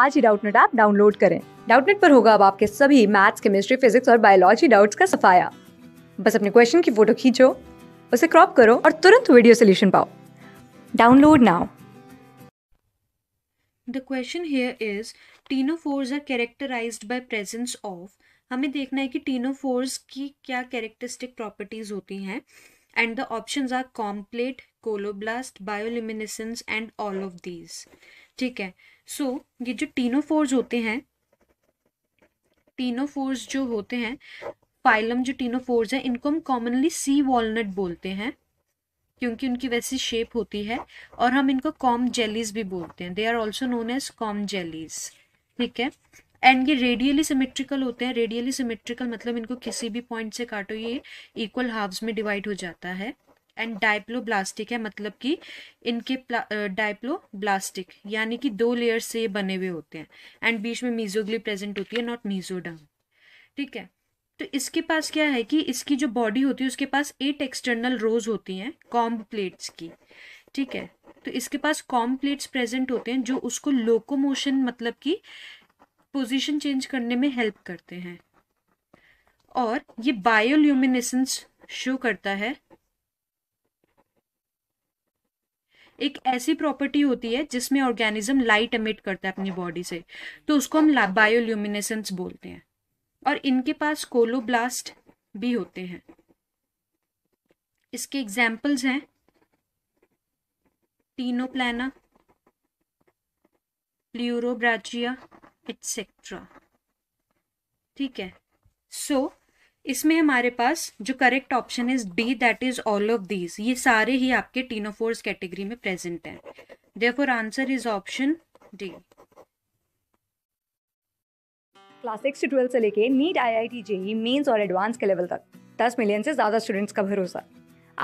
आज ही Doubtnut app download करें डाउटनेट पर होगा अब आपके सभी मैथ्स केमिस्ट्री फिजिक्स और बायोलॉजी डाउट्स का सफाया बस अपने क्वेश्चन की फोटो खींचो उसे क्रॉप करो और तुरंत वीडियो सोल्यूशन पाओ download now the question here is ctenophores are characterised by presence of हमें देखना है कि टीनोफोर्स की क्या कैरेक्टरिस्टिक प्रॉपर्टीज होती हैं and the options are comb plate colloblast bioluminescence and all of these ठीक है सो so, ये जो टीनोफोर्स होते हैं टीनोफोर्स जो होते हैं फाइलम जो टीनोफोर्स है इनको हम कॉमनली सी वॉलनट बोलते हैं क्योंकि उनकी वैसी शेप होती है और हम इनको कॉम जेलीज भी बोलते हैं they are also known as comb jellies ठीक है एंड ये रेडियली सिमेट्रिकल होते हैं रेडियली सिमेट्रिकल मतलब इनको किसी भी पॉइंट से काटो ये इक्वल हाफ्स में डिवाइड हो जाता है एंड डाइप्लोब्लास्टिक है मतलब कि इनके ब्लास्टिक यानी कि दो लेयर से बने हुए होते हैं एंड बीच में मीजोग्ली प्रेजेंट होती है नॉट मीजोडम ठीक है तो इसके पास क्या है कि इसकी जो बॉडी होती है उसके पास एट एक्सटर्नल रोज होती हैं कॉम प्लेट्स की ठीक है तो इसके पास कॉम प्लेट्स प्रेजेंट होते हैं जो उसको लोकोमोशन मतलब कि पोजीशन चेंज करने में हेल्प करते हैं और ये बायोल्यूमिनेसेंस शो करता है एक ऐसी प्रॉपर्टी होती है जिसमें ऑर्गेनिज्म लाइट एमिट करता है अपनी बॉडी से तो उसको हम बायोल्यूमिनेसेंस बोलते हैं और इनके पास कोलोब्लास्ट भी होते हैं इसके एग्जाम्पल्स हैं टीनो प्लाना प्ल्यूरोब्राजिया एट्सेट्रा ठीक है सो so, इसमें हमारे पास जो correct option is D that is all of these ये सारे ही आपके टीनोफोर्स कैटेगरी में प्रेजेंट हैं therefore answer is option D class six से ट्वेल्थ से लेके NEET I I T JEE mains और एडवांस के लेवल तक दस मिलियन से ज़्यादा स्टूडेंट्स का भरोसा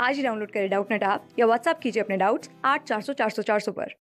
आज ही डाउनलोड करें डाउट नेट आप या व्हाट्सअप कीजिए अपने डाउट्स आठ चार सौ चार सौ चार सौ पर